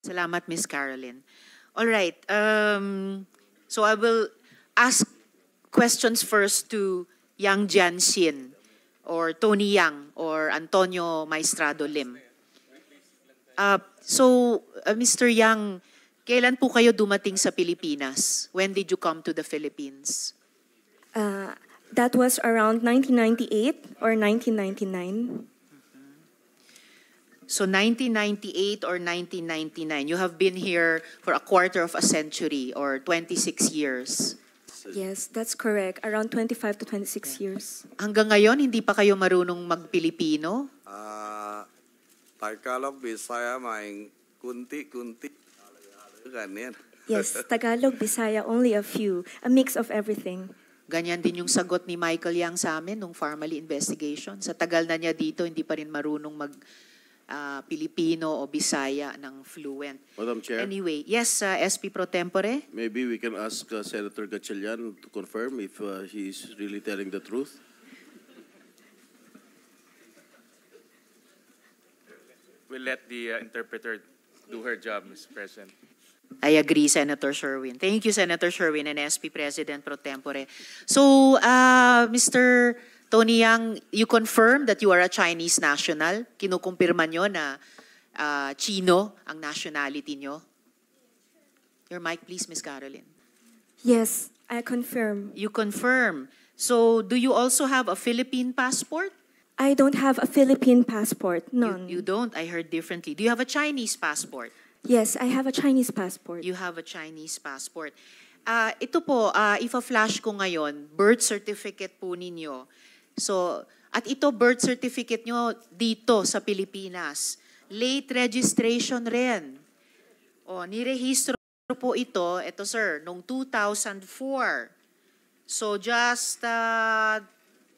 Salamat, Miss Carolyn. All right. Um, so I will ask questions first to Yang Jianxin or Tony Yang or Antonio Maestrado Lim. Uh, so, uh, Mr. Yang, kailan po kayo dumating sa Pilipinas? When did you come to the Philippines? Uh, that was around 1998 or 1999. So 1998 or 1999, you have been here for a quarter of a century or 26 years. Yes, that's correct. Around 25 to 26 years. Hanggang ngayon, hindi pa kayo marunong mag-Pilipino? Uh, ah, Tagalog, Bisaya, maing kunti-kunti. Yes, Tagalog, Bisaya, only a few. A mix of everything. Ganyan din yung sagot ni Michael Yang sa amin nung family investigation. Sa tagal na niya dito, hindi pa rin marunong mag uh, Pilipino o Bisaya ng fluent. Madam Chair? Anyway, yes, uh, ah, SP Pro Tempore? Maybe we can ask uh, Senator Gatchalian to confirm if uh, he really telling the truth. We'll let the uh, interpreter do her job, Mr. President. I agree, Senator Sherwin. Thank you, Senator Sherwin and SP President Pro Tempore. So, uh, Mr. Tony Yang, you confirm that you are a Chinese national? Kinukumpirma nyo na uh, Chino ang nationality nyo? Your mic please, Miss Caroline. Yes, I confirm. You confirm. So, do you also have a Philippine passport? I don't have a Philippine passport, none. You, you don't? I heard differently. Do you have a Chinese passport? Yes, I have a Chinese passport. You have a Chinese passport. Uh, ito po, uh, ifa-flash ko ngayon, birth certificate po ninyo. So, at ito birth certificate nyo dito sa Pilipinas. Late registration rin. O, nirehistro po ito, ito sir, noong 2004. So, just uh,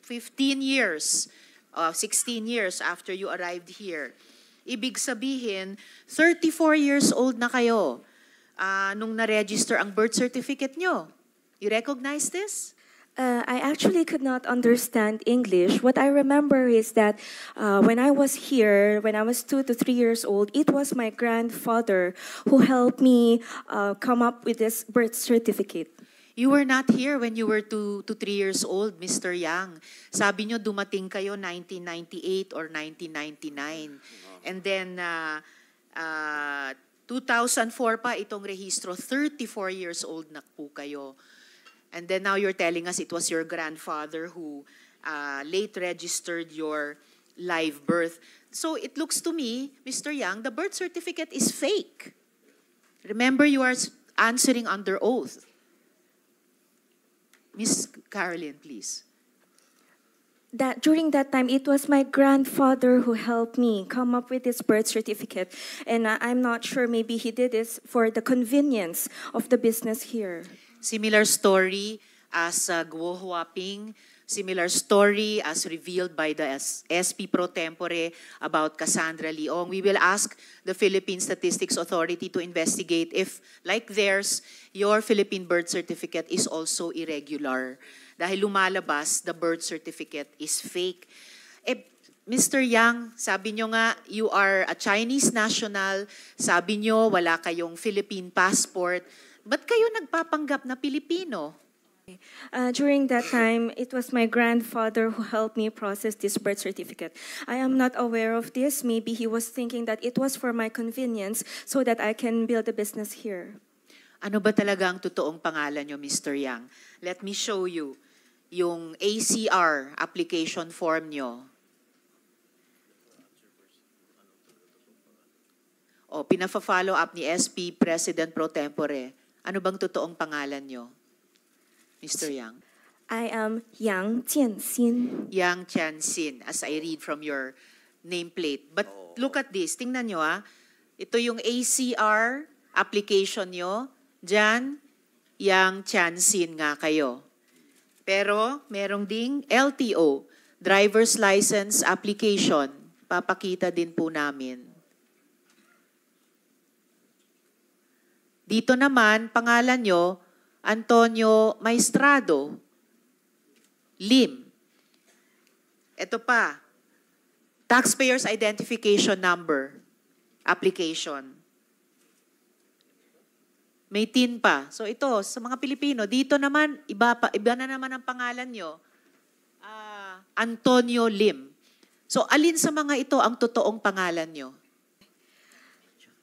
15 years, uh, 16 years after you arrived here. Ibig sabihin, 34 years old na kayo uh, nung na-register ang birth certificate nyo. You recognize this? Uh, I actually could not understand English. What I remember is that uh, when I was here, when I was two to three years old, it was my grandfather who helped me uh, come up with this birth certificate. You were not here when you were two to three years old, Mr. Yang. Sabi nyo dumating kayo 1998 or 1999. And then, uh, uh, 2004 pa itong rehistro, 34 years old na po kayo. And then now you're telling us it was your grandfather who uh, late registered your live birth. So it looks to me, Mr. Yang, the birth certificate is fake. Remember, you are answering under oath. Miss Carolyn, please. That during that time, it was my grandfather who helped me come up with this birth certificate, and I'm not sure. Maybe he did this for the convenience of the business here. Similar story as uh, Guo Huaping, similar story as revealed by the SP Pro Tempore about Cassandra Leong. We will ask the Philippine Statistics Authority to investigate if, like theirs, your Philippine birth certificate is also irregular. Dahil lumalabas, the birth certificate is fake. Eh, Mr. Yang, sabi nyo nga, you are a Chinese national. Sabi nyo, wala kayong Philippine passport. Ba't kayo nagpapanggap na Pilipino? Uh, during that time, it was my grandfather who helped me process this birth certificate. I am not aware of this. Maybe he was thinking that it was for my convenience so that I can build a business here. Ano ba talaga ang totoong pangalan nyo, Mr. Yang? Let me show you yung ACR application form nyo. O, oh, pinafa-follow up ni SP President Pro Tempore. Ano bang totoong pangalan nyo, Mr. Yang? I am Yang Tianxin. Yang Tianxin, as I read from your nameplate. But oh. look at this. Tingnan nyo ah. Ito yung ACR application nyo. Diyan, Yang Tianxin nga kayo. Pero merong ding LTO, driver's license application. Papakita din po namin. Dito naman, pangalan nyo, Antonio Maestrado, Lim. Ito pa, Taxpayer's Identification Number application. May tin pa. So ito, sa mga Pilipino, dito naman, iba, pa, iba na naman ang pangalan nyo, uh, Antonio Lim. So alin sa mga ito ang totoong pangalan nyo?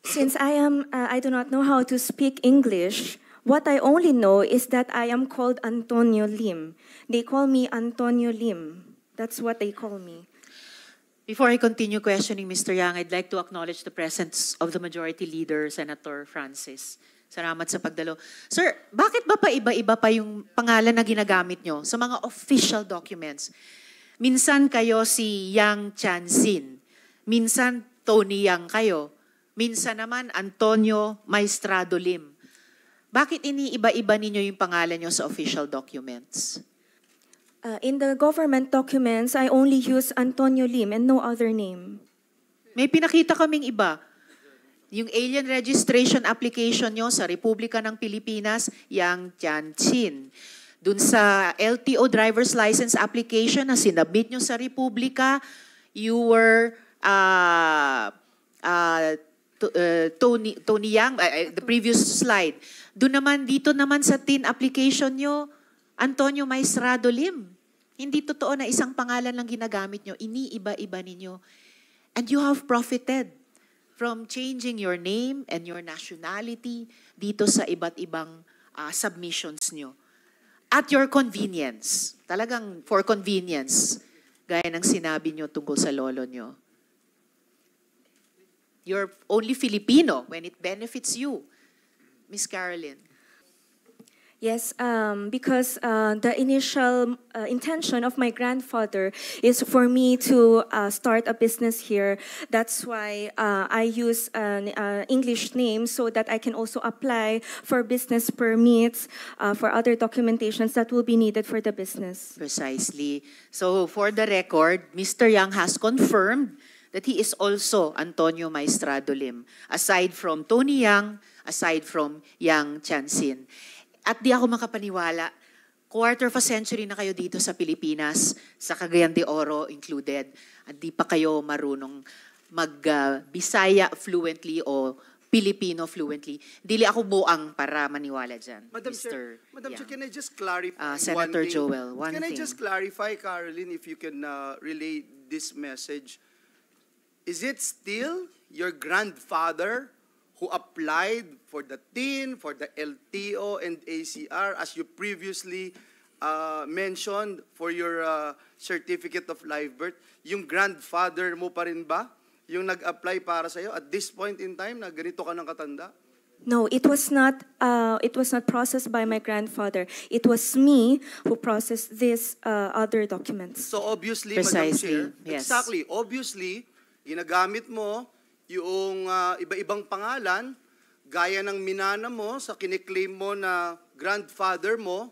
Since I am, uh, I do not know how to speak English, what I only know is that I am called Antonio Lim. They call me Antonio Lim. That's what they call me. Before I continue questioning Mr. Yang, I'd like to acknowledge the presence of the Majority Leader, Senator Francis. Salamat sa pagdalo. Sir, bakit ba pa iba-iba pa yung pangalan na ginagamit nyo sa mga official documents? Minsan kayo si Yang Chansin. Minsan Tony Yang kayo. Minsan naman, Antonio Maestrado Lim. Bakit iniiba-iba ninyo yung pangalan nyo sa official documents? Uh, in the government documents, I only use Antonio Lim and no other name. May pinakita kaming iba. Yung alien registration application nyo sa Republika ng Pilipinas, Yang Tianqin. Dun sa LTO driver's license application na sinabit nyo sa Republika, you were uh, uh, Uh, Tony, Tony Yang, uh, the previous slide. Doon naman, dito naman sa TIN application nyo, Antonio Maestrado Lim. Hindi totoo na isang pangalan lang ginagamit nyo, iniiba-iba ninyo. And you have profited from changing your name and your nationality dito sa iba't ibang uh, submissions nyo. At your convenience. Talagang for convenience. Gaya ng sinabi nyo tungkol sa lolo nyo. You're only Filipino when it benefits you. Miss Carolyn. Yes, um, because uh, the initial uh, intention of my grandfather is for me to uh, start a business here. That's why uh, I use an uh, English name so that I can also apply for business permits, uh, for other documentations that will be needed for the business. Precisely. So, for the record, Mr. Yang has confirmed that he is also Antonio Maestrado Lim, aside from Tony Yang, aside from Yang Chansin. At di ako makapaniwala, quarter of a century na kayo dito sa Pilipinas, sa Cagayan de Oro included, at di pa kayo marunong mag-Bisaya uh, fluently o Filipino fluently. Dili ako buang para maniwala dyan, Madam Mr. Chair, Madam Chair, can I just clarify uh, Senator one thing? Joel, one can thing. Can I just clarify, Caroline, if you can uh, relay this message Is it still your grandfather who applied for the TIN, for the LTO and ACR, as you previously uh, mentioned for your uh, certificate of live birth, yung grandfather mo pa rin ba? Yung nag-apply para sa'yo at this point in time na ganito ka ng katanda? No, it was not. Uh, it was not processed by my grandfather. It was me who processed these uh, other documents. So obviously, Precisely, yes. exactly. Obviously, Ginagamit mo yung uh, iba-ibang pangalan, gaya ng minana mo sa kiniklaim mo na grandfather mo,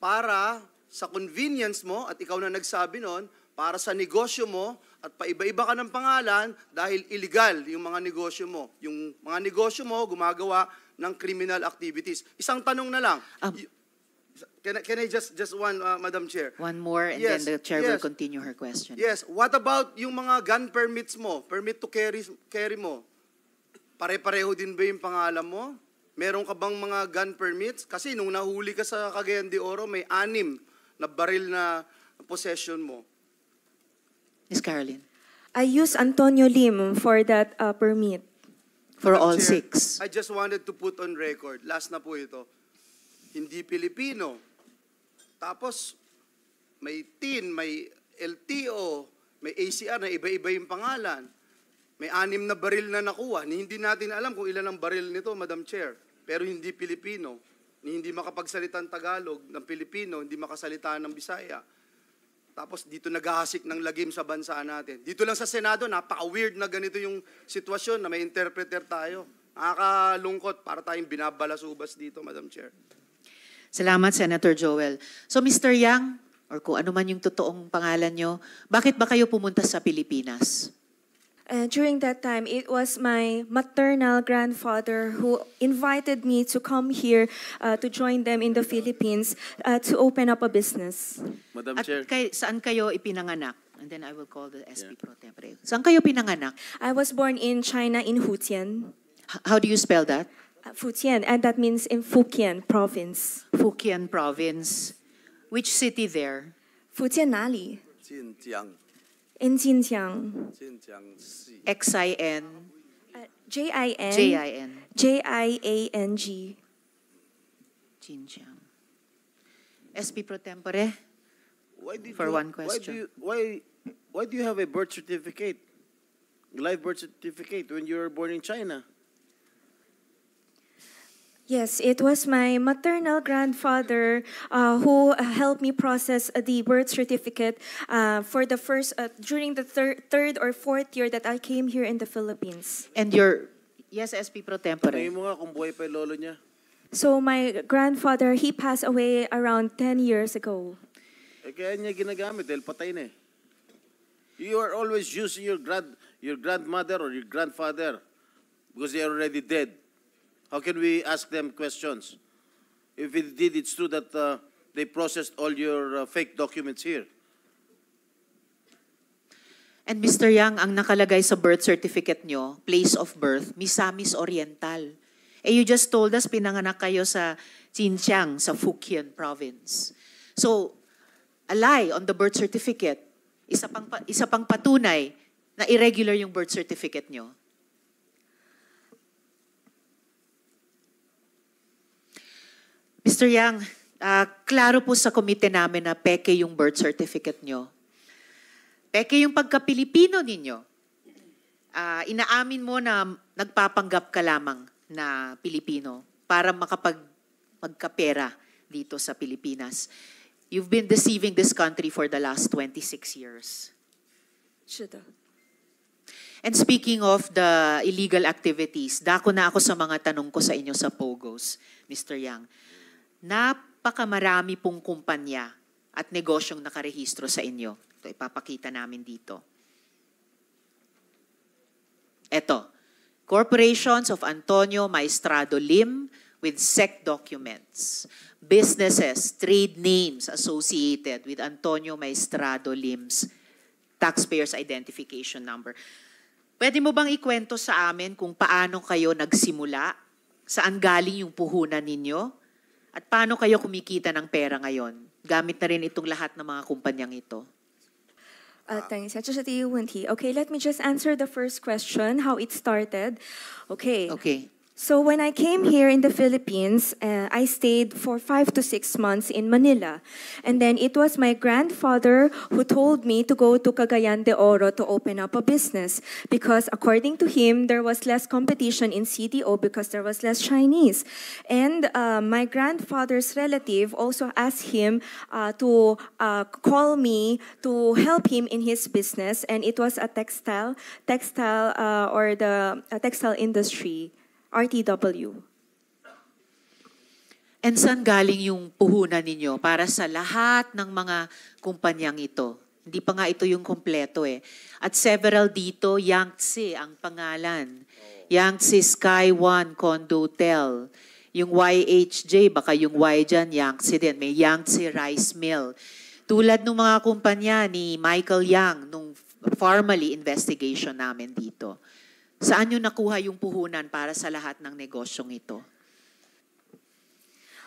para sa convenience mo, at ikaw na nagsabi noon, para sa negosyo mo, at paiba-iba ka ng pangalan dahil illegal yung mga negosyo mo. Yung mga negosyo mo gumagawa ng criminal activities. Isang tanong na lang. Um, Can I, can I just just one, uh, Madam Chair? One more, and yes, then the chair yes. will continue her question. Yes. What about yung mga gun permits mo, permit to carry carry mo? Pare-pareho din ba yung pangalan mo? Meron ka bang mga gun permits? Kasi nung nahuli ka sa Cagayan de Oro, may anim na baril na possession mo. Ms. Caroline. I use Antonio Lim for that uh, permit. For Madam all Chair, six. I just wanted to put on record, last na po ito, hindi Pilipino. Tapos, may TIN, may LTO, may ACR na iba-iba yung pangalan. May anim na baril na nakuha. Hindi natin alam kung ilan ang baril nito, Madam Chair. Pero hindi Pilipino. Hindi makapagsalita ng Tagalog ng Pilipino, hindi makasalita ng Bisaya. Tapos dito naghahasik ng lagim sa bansa natin. Dito lang sa Senado, napaka-weird na ganito yung sitwasyon na may interpreter tayo. Nakakalungkot para tayong binabalasubas dito, Madam Chair. Salamat, Senator Joel. So, Mr. Yang, or kung ano man yung totoong pangalan nyo, bakit ba kayo pumunta sa Pilipinas? Uh, during that time, it was my maternal grandfather who invited me to come here uh, to join them in the Philippines uh, to open up a business. Madam Chair. kay, saan kayo ipinanganak? And then I will call the SP yeah. Pro Tempore. Saan kayo pinanganak? I was born in China, in Hutian. H how do you spell that? Fujian, and that means in Fujian province. Fujian province. Which city there? Fujian 哪里? Jinjiang. In Jinjiang. Jinjiang X-I-N. Uh, J-I-N. J-I-N. J-I-A-N-G. Jinjiang. SP Pro Tempore, for you, one question. Why do, you, why, why do you have a birth certificate, live birth certificate, when you were born in China? Yes, it was my maternal grandfather uh, who helped me process uh, the birth certificate uh, for the first uh, during the thir third or fourth year that I came here in the Philippines. And your yes, SP pro tempore. mo kung pa So my grandfather, he passed away around 10 years ago. Eh, ginagamit eh. You are always using your grand your grandmother or your grandfather because they are already dead. How can we ask them questions? If indeed it's true that uh, they processed all your uh, fake documents here. And Mr. Yang, ang nakalagay sa birth certificate nyo, place of birth, Misamis Oriental. Eh, you just told us pinanganak kayo sa Xinjiang, sa Fukien province. So, a lie on the birth certificate, isa pang, isa pang patunay na irregular yung birth certificate nyo. Mr. Yang, uh, klaro po sa komite namin na peke yung birth certificate nyo. Peke yung pagka-Pilipino ninyo. Uh, inaamin mo na nagpapanggap ka lamang na Pilipino para makapag magkapera dito sa Pilipinas. You've been deceiving this country for the last 26 years. Chita. And speaking of the illegal activities, dako na ako sa mga tanong ko sa inyo sa POGOS, Mr. Yang napakamarami pong kumpanya at negosyong nakarehistro sa inyo. Ito ipapakita namin dito. Ito, Corporations of Antonio Maestrado Lim with SEC documents. Businesses, trade names associated with Antonio Maestrado Lim's taxpayer's identification number. Pwede mo bang ikwento sa amin kung paano kayo nagsimula? Saan galing yung puhunan ninyo? At paano kayo kumikita ng pera ngayon? Gamit na rin itong lahat ng mga kumpanyang ito. Uh, thanks. Okay, let me just answer the first question, how it started. Okay. Okay. So when I came here in the Philippines, uh, I stayed for five to six months in Manila. And then it was my grandfather who told me to go to Cagayan de Oro to open up a business because according to him, there was less competition in CDO because there was less Chinese. And uh, my grandfather's relative also asked him uh, to uh, call me to help him in his business. And it was a textile, textile uh, or the textile industry. RTW. And saan galing yung puhunan ninyo para sa lahat ng mga kumpanyang ito? Hindi pa nga ito yung kompleto eh. At several dito, Yangtze ang pangalan. Yangtze Sky One Condotel. Yung YHJ, baka yung Y dyan, Yangtze din. May Yangtze Rice Mill. Tulad ng mga kumpanya ni Michael Yang nung formally investigation namin dito. Saan nyo nakuha yung puhunan para sa lahat ng negosyong ito?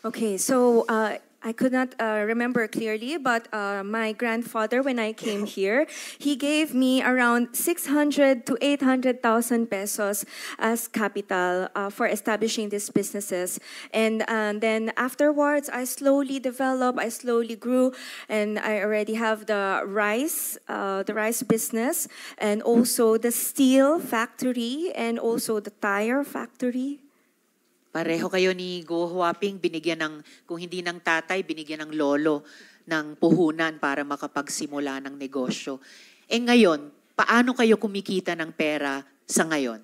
Okay, so uh, I could not uh, remember clearly, but uh, my grandfather, when I came here, he gave me around 600 to 800,000 pesos as capital uh, for establishing these businesses. And, and then afterwards, I slowly developed, I slowly grew, and I already have the rice, uh, the rice business, and also the steel factory, and also the tire factory. Pareho kayo ni Go Huaping, binigyan ng, kung hindi ng tatay, binigyan ng lolo ng puhunan para makapagsimula ng negosyo. E ngayon, paano kayo kumikita ng pera sa ngayon?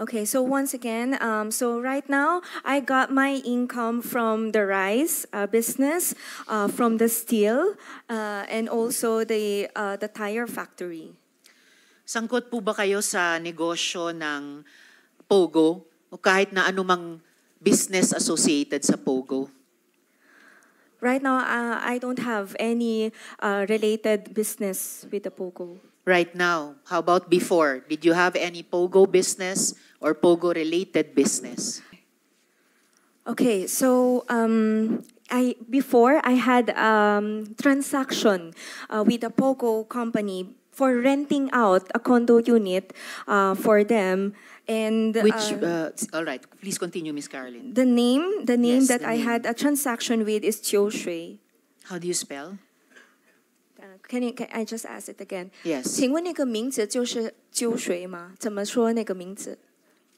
Okay, so once again, um, so right now I got my income from the rice uh, business, uh, from the steel, uh, and also the uh, the tire factory. Sangkot po ba kayo sa negosyo ng Pogo? o kahit na anumang business associated sa POGO? Right now, uh, I don't have any uh, related business with the POGO. Right now, how about before? Did you have any POGO business or POGO-related business? Okay, so um, I before I had um, transaction uh, with a POGO company for renting out a condo unit uh, for them. And which uh, uh, all right, please continue, Miss Carolyn. The name, the name yes, that the I name. had a transaction with is chiu Shui. How do you spell? Uh, can you? Can I just ask it again? Yes. 请问那个名字就是“揪水”吗？怎么说那个名字？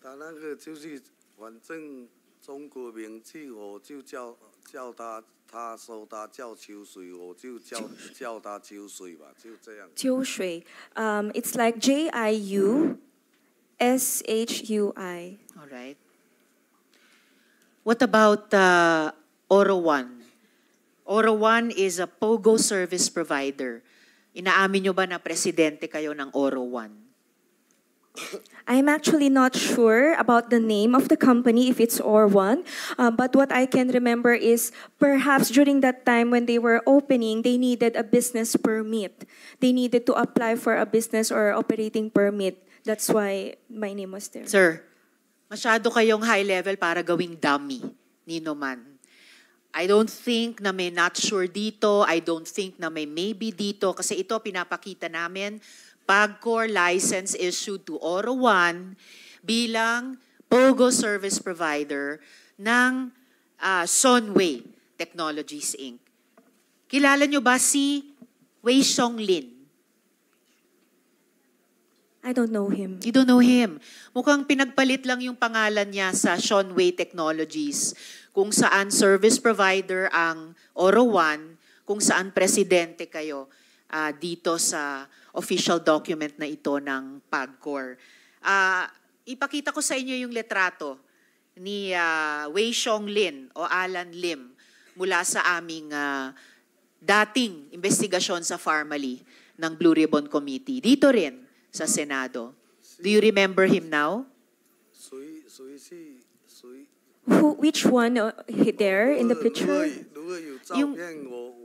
他那个就是，反正中国名气我就叫叫他，他说他叫秋水，我就叫叫他秋水吧，就这样。秋水，um, it's like J I U S H U I. All right. What about uh, Oro One? Oro One is a pogo service provider. Inaamin nyo ba na presidente kayo ng Oro One? I'm actually not sure about the name of the company, if it's Orwan, uh, but what I can remember is perhaps during that time when they were opening, they needed a business permit. They needed to apply for a business or operating permit. That's why my name was there. Sir, masyado kayong high level para gawing dummy, Nino Man. I don't think na may not sure dito. I don't think na may maybe dito. Kasi ito, pinapakita namin PAGCOR license issued to Oro 1 bilang POGO service provider ng uh, ah, Sunway Technologies Inc. Kilala nyo ba si Wei Song Lin? I don't know him. You don't know him. Mukhang pinagpalit lang yung pangalan niya sa Sean Technologies, kung saan service provider ang Oro 1, kung saan presidente kayo uh, dito sa official document na ito ng PAGCOR. Uh, ipakita ko sa inyo yung letrato ni uh, Wei Xiong Lin o Alan Lim mula sa aming uh, dating investigasyon sa Farmally ng Blue Ribbon Committee. Dito rin sa Senado. Do you remember him now? Sui, sui, si, sui. Who, which one uh, there in the picture? Yung,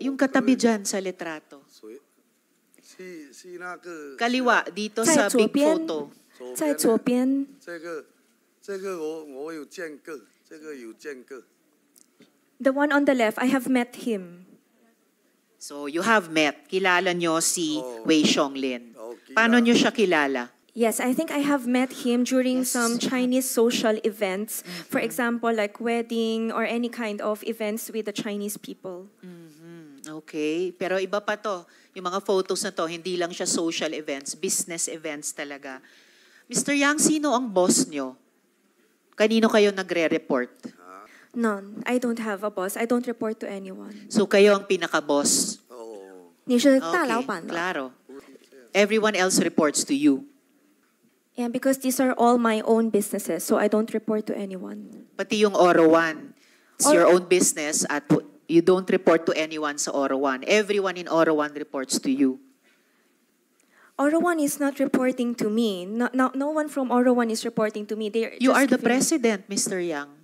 yung katabi dyan sa letrato. Sui. Kaliwa dito sa big photo. 在左边。这个这个我我有见过，这个有见过。The one on the left, I have met him. So you have met, kilala nyo si oh. Wei Xionglen. Oh, Paano nyo siya kilala? Yes, I think I have met him during yes. some Chinese social events. For mm-hmm. example, like wedding or any kind of events with the Chinese people. Mm. Okay? Pero iba pa to. Yung mga photos na to, hindi lang siya social events, business events talaga. Mr. Yang, sino ang boss nyo? Kanino kayo nagre-report? None. I don't have a boss. I don't report to anyone. So kayo ang pinaka-boss. Oh. siya okay. Claro. Everyone else reports to you. Yeah, because these are all my own businesses, so I don't report to anyone. Pati yung Oro One. It's your own business at You don't report to anyone sa Oro 1. Everyone in Oro 1 reports to you. Oro 1 is not reporting to me. No, no, no one from Oro 1 is reporting to me. They're You are the president, Mr. Yang.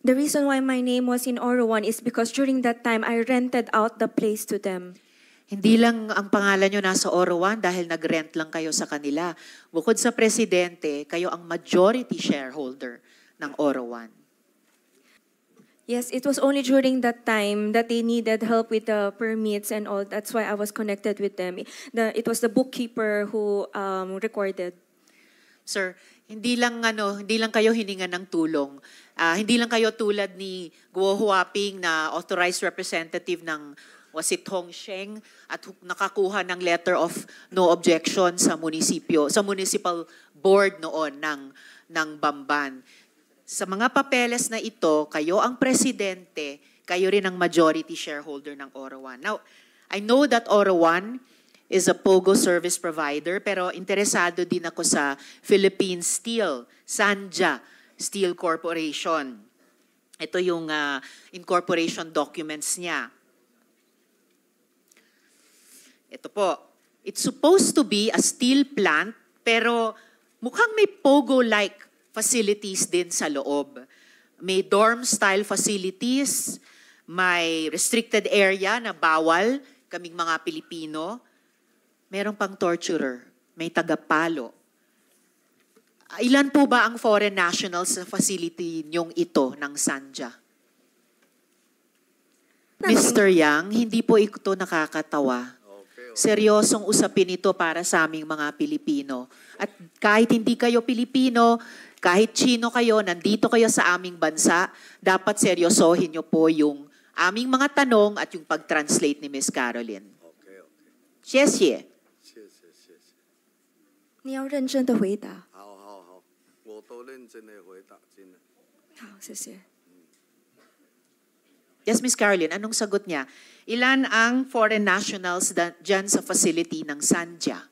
The reason why my name was in Oro 1 is because during that time, I rented out the place to them. Hindi lang ang pangalan nyo nasa Oro 1 dahil nag-rent lang kayo sa kanila. Bukod sa presidente, kayo ang majority shareholder ng Oro 1. Yes, it was only during that time that they needed help with the permits and all. That's why I was connected with them. The, it was the bookkeeper who um, recorded. Sir, hindi lang ano, hindi lang kayo hininga ng tulong. Uh, hindi lang kayo tulad ni Guo Huaping na authorized representative ng was it Hong Sheng at nakakuha ng letter of no objection sa munisipyo, sa municipal board noon ng ng Bamban. Sa mga papeles na ito, kayo ang presidente, kayo rin ang majority shareholder ng Oro One. Now, I know that Oro One is a POGO service provider, pero interesado din ako sa Philippine Steel, Sanja Steel Corporation. Ito yung uh, incorporation documents niya. Ito po. It's supposed to be a steel plant, pero mukhang may POGO-like facilities din sa loob. May dorm-style facilities, may restricted area na bawal kaming mga Pilipino. Meron pang torturer, may tagapalo. Ilan po ba ang foreign nationals sa facility niyong ito ng Sanja? Mr. Yang, hindi po ito nakakatawa. Seryosong usapin ito para sa aming mga Pilipino. At kahit hindi kayo Pilipino, kahit Chino kayo, nandito kayo sa aming bansa, dapat seryosohin nyo po yung aming mga tanong at yung pag-translate ni Miss Caroline. Okay, okay. 谢谢。谢谢谢谢。你要认真的回答。好好好，我都认真的回答，真的。好，谢谢。Yes, hmm. Miss Caroline, anong sagot niya? Ilan ang foreign nationals dyan sa facility ng Sanja?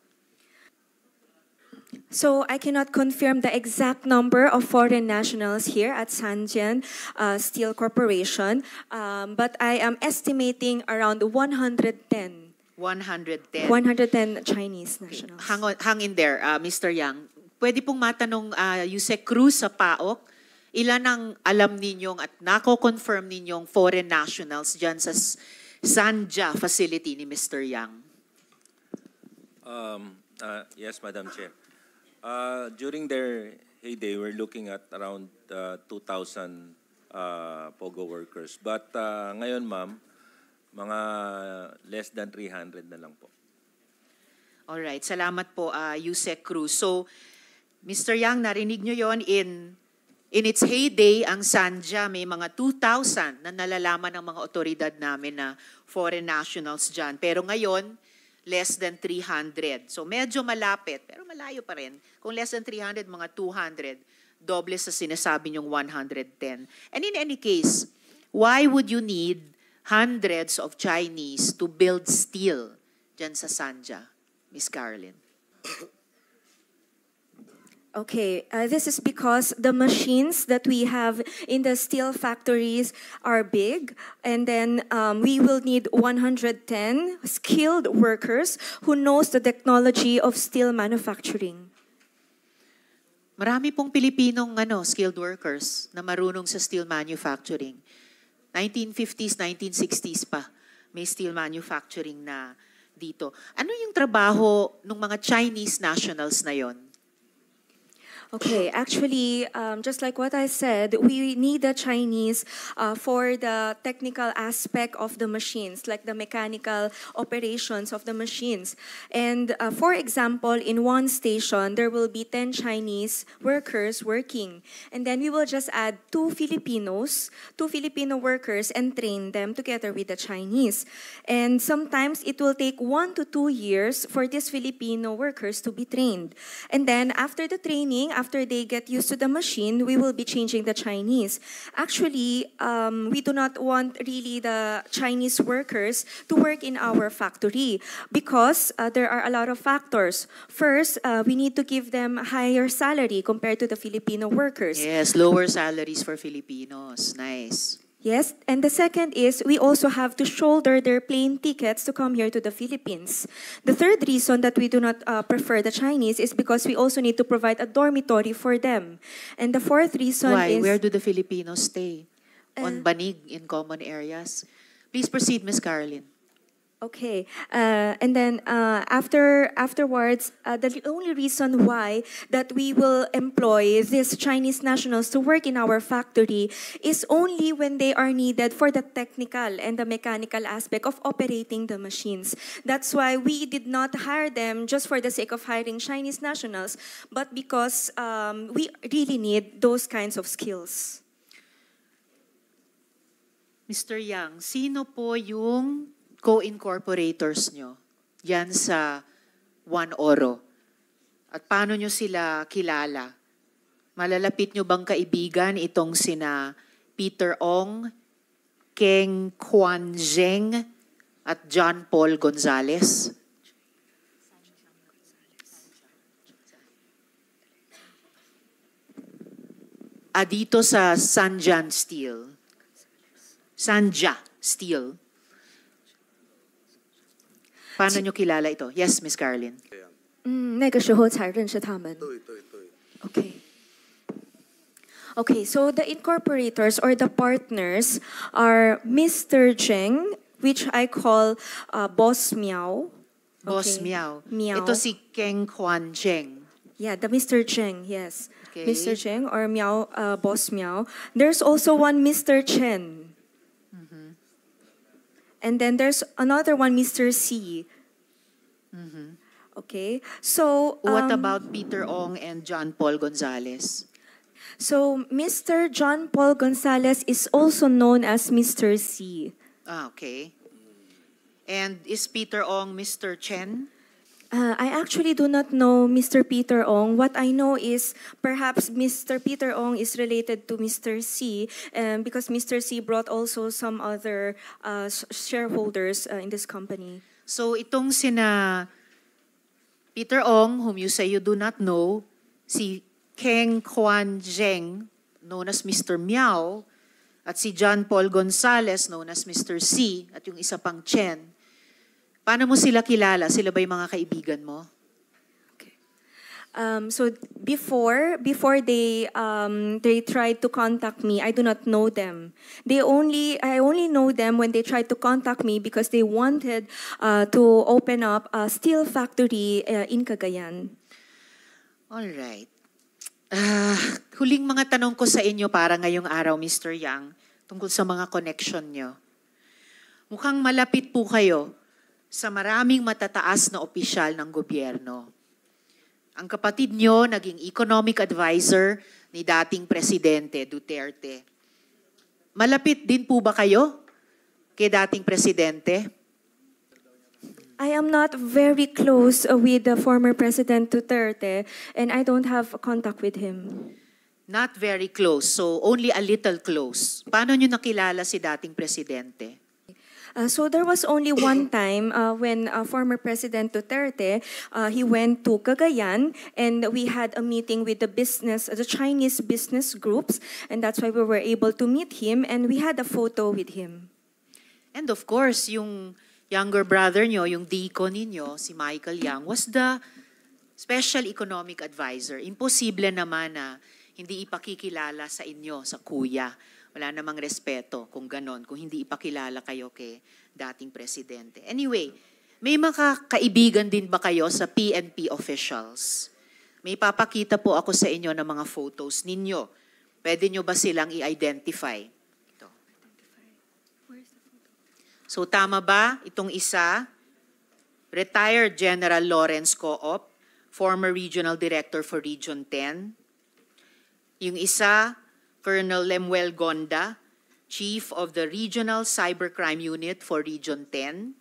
So I cannot confirm the exact number of foreign nationals here at Sanjian uh, Steel Corporation, um, but I am estimating around 110. 110. 110 Chinese nationals. Hang, on, hang in there, uh, Mr. Yang. Pwede pong matanong uh, say Cruz sa PAOK, ilan ang alam ninyong at nako-confirm ninyong foreign nationals dyan sa Sanja facility ni Mr. Yang? Um, uh, yes, Madam Chair. Uh, during their heyday, we're looking at around uh, 2,000 uh, POGO workers. But uh, ngayon, ma'am, mga less than 300 na lang po. All right, Salamat po, uh, Yusek Cruz. So, Mr. Yang, narinig nyo yon in In its heyday, ang Sanja may mga 2,000 na nalalaman ng mga otoridad namin na foreign nationals dyan. Pero ngayon, less than 300. So medyo malapit, pero malayo pa rin. Kung less than 300, mga 200, doble sa sinasabi niyong 110. And in any case, why would you need hundreds of Chinese to build steel dyan sa Sanja, Miss Carolyn? Okay, uh, this is because the machines that we have in the steel factories are big, and then um, we will need 110 skilled workers who knows the technology of steel manufacturing. Marami pong Pilipinong ano, skilled workers na marunong sa steel manufacturing. 1950s, 1960s pa may steel manufacturing na dito. Ano yung trabaho ng mga Chinese nationals na yon? Okay, actually, um, just like what I said, we need the Chinese uh, for the technical aspect of the machines, like the mechanical operations of the machines. And uh, for example, in one station, there will be 10 Chinese workers working. And then we will just add two Filipinos, two Filipino workers, and train them together with the Chinese. And sometimes it will take one to two years for these Filipino workers to be trained. And then after the training, after they get used to the machine, we will be changing the Chinese. Actually, um, we do not want really the Chinese workers to work in our factory because uh, there are a lot of factors. First, uh, we need to give them higher salary compared to the Filipino workers. Yes, lower salaries for Filipinos. Nice. Yes, and the second is we also have to shoulder their plane tickets to come here to the Philippines. The third reason that we do not uh, prefer the Chinese is because we also need to provide a dormitory for them. And the fourth reason Why? is... Where do the Filipinos stay? Uh, On Banig, in common areas. Please proceed, Ms. Caroline. Okay, uh, and then uh, after afterwards, uh, the only reason why that we will employ these Chinese nationals to work in our factory is only when they are needed for the technical and the mechanical aspect of operating the machines. That's why we did not hire them just for the sake of hiring Chinese nationals, but because um, we really need those kinds of skills. Mr. Yang, sino po yung co-incorporators nyo yan sa One Oro? At paano nyo sila kilala? Malalapit nyo bang kaibigan itong sina Peter Ong, Keng Kwan Zheng, at John Paul Gonzales? Ah, dito sa Sanjan Steel. Sanja Steel paano nyo kilala ito? Yes, Miss Carlin. 嗯，那个时候才认识他们。对对对，Okay. Mm, okay, so the incorporators or the partners are Mr. Cheng, which I call uh, Boss Miao. Boss Miao. Miao. Ito si Keng Kwan Cheng. Yeah, the Mr. Cheng, yes. Okay. Mr. Cheng or Miao, uh, Boss Miao. There's also one Mr. Chen. And then there's another one, Mr. C. Mm -hmm. Okay. So um, what about Peter Ong and John Paul Gonzalez? So Mr. John Paul Gonzalez is also known as Mr. C. Ah, okay. And is Peter Ong Mr. Chen? Uh, I actually do not know Mr. Peter Ong. What I know is perhaps Mr. Peter Ong is related to Mr. C um, because Mr. C brought also some other uh, shareholders uh, in this company. So itong sina Peter Ong, whom you say you do not know, si Keng Kwan Zheng, known as Mr. Miao, at si John Paul Gonzalez, known as Mr. C, at yung isa pang Chen, Paano mo sila kilala? Sila ba yung mga kaibigan mo? Um, so before before they um, they tried to contact me, I do not know them. They only I only know them when they tried to contact me because they wanted uh, to open up a steel factory uh, in Cagayan. All right. Uh, huling mga tanong ko sa inyo para ngayong araw, Mr. Yang, tungkol sa mga connection nyo. Mukhang malapit po kayo sa maraming matataas na opisyal ng gobyerno. Ang kapatid niyo naging economic advisor ni dating Presidente Duterte. Malapit din po ba kayo kay dating Presidente? I am not very close uh, with the former President Duterte and I don't have contact with him. Not very close, so only a little close. Paano niyo nakilala si dating Presidente? Uh, so there was only one time uh, when uh, former President Duterte, uh, he went to Cagayan and we had a meeting with the business, the Chinese business groups, and that's why we were able to meet him and we had a photo with him. And of course, yung younger brother nyo, yung deacon ninyo, si Michael Yang, was the special economic advisor. Imposible naman na hindi ipakikilala sa inyo, sa kuya wala namang respeto kung ganon, kung hindi ipakilala kayo kay dating presidente. Anyway, may mga kaibigan din ba kayo sa PNP officials? May papakita po ako sa inyo ng mga photos ninyo. Pwede nyo ba silang i-identify? Ito. So tama ba itong isa? Retired General Lawrence Co-op, former Regional Director for Region 10. Yung isa, Colonel Lemuel Gonda, Chief of the Regional Cybercrime Unit for Region 10.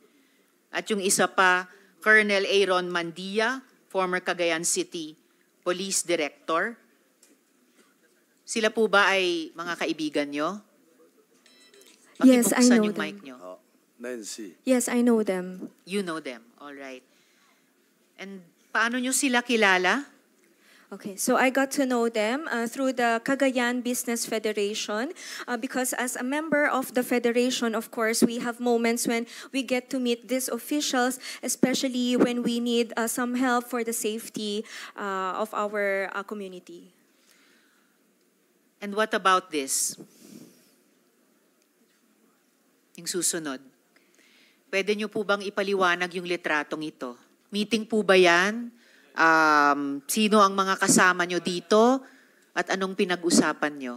At yung isa pa, Colonel Aaron Mandia, former Cagayan City Police Director. Sila po ba ay mga kaibigan nyo? Yes, I know yung them. mic nyo. Oh, Nancy. Yes, I know them. You know them. All right. And paano nyo sila kilala? Okay, so I got to know them uh, through the Cagayan Business Federation uh, because as a member of the federation, of course, we have moments when we get to meet these officials, especially when we need uh, some help for the safety uh, of our uh, community. And what about this? Yung susunod. Pwede nyo po bang ipaliwanag yung litratong ito? Meeting po ba yan? um, sino ang mga kasama nyo dito at anong pinag-usapan nyo?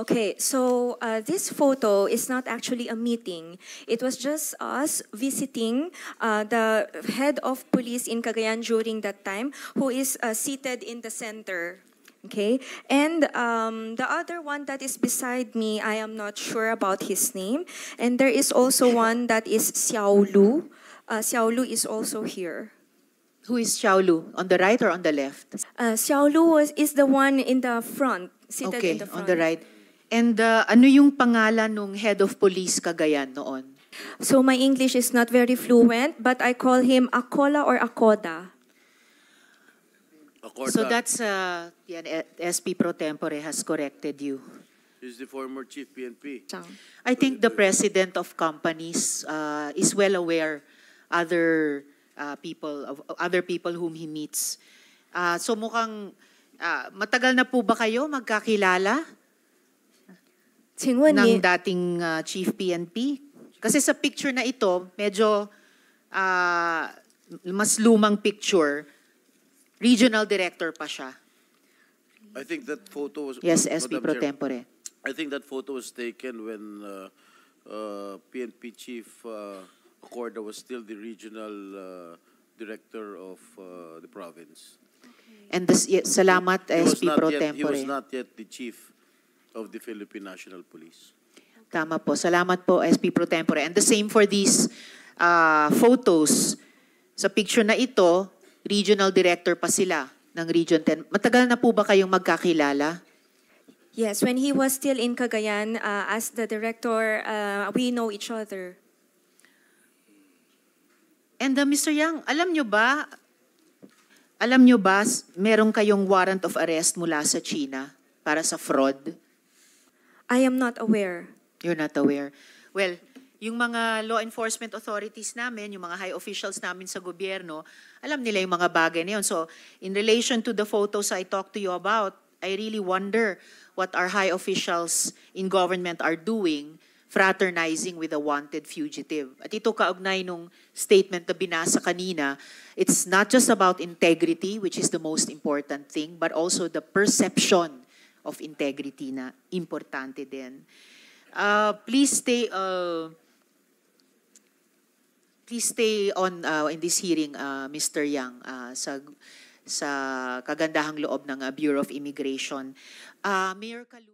Okay, so uh, this photo is not actually a meeting. It was just us visiting uh, the head of police in Cagayan during that time, who is uh, seated in the center Okay, and um, the other one that is beside me, I am not sure about his name. And there is also one that is Xiao Lu. Uh, Xiao Lu is also here. Who is Xiaolu? On the right or on the left? Uh, Xiaolu was, is the one in the front, seated okay, in the front. Okay, on the right. And uh, ano yung pangalan ng head of police kagayan noon? So my English is not very fluent, but I call him Akola or Akoda. Akorda. So that's, uh, yan, eh, SP Pro Tempore has corrected you. He's the former chief PNP. I think the president of companies uh, is well aware other uh, people, of other people whom he meets. Uh, so mukhang, uh, matagal na po ba kayo magkakilala? 请问你 ng dating uh, Chief PNP? Kasi sa picture na ito, medyo uh, mas lumang picture, regional director pa siya. I think that photo was... Yes, SP Madam Pro Chair, Tempore. I think that photo was taken when uh, uh, PNP Chief uh, Corda was still the regional uh, director of uh, the province. And this, yeah, salamat he SP not Pro yet- Tempore. He was not yet the chief of the Philippine National Police. Tama po. Salamat po SP Pro Tempore. And the same for these uh, photos. Sa picture na ito, regional director pa sila ng Region 10. Matagal na po ba kayong magkakilala? Yes, when he was still in Cagayan, uh, as the director, uh, we know each other. And uh, Mr. Yang, alam nyo ba, alam nyo ba, meron kayong warrant of arrest mula sa China para sa fraud? I am not aware. You're not aware. Well, yung mga law enforcement authorities namin, yung mga high officials namin sa gobyerno, alam nila yung mga bagay na yun. So, in relation to the photos I talked to you about, I really wonder what our high officials in government are doing fraternizing with a wanted fugitive. At ito kaugnay nung statement na binasa kanina, it's not just about integrity, which is the most important thing, but also the perception of integrity na importante din. Uh, please stay... Uh, please stay on uh, in this hearing, uh, Mr. Yang, uh, sa, sa kagandahang loob ng uh, Bureau of Immigration. Uh, Mayor Kalu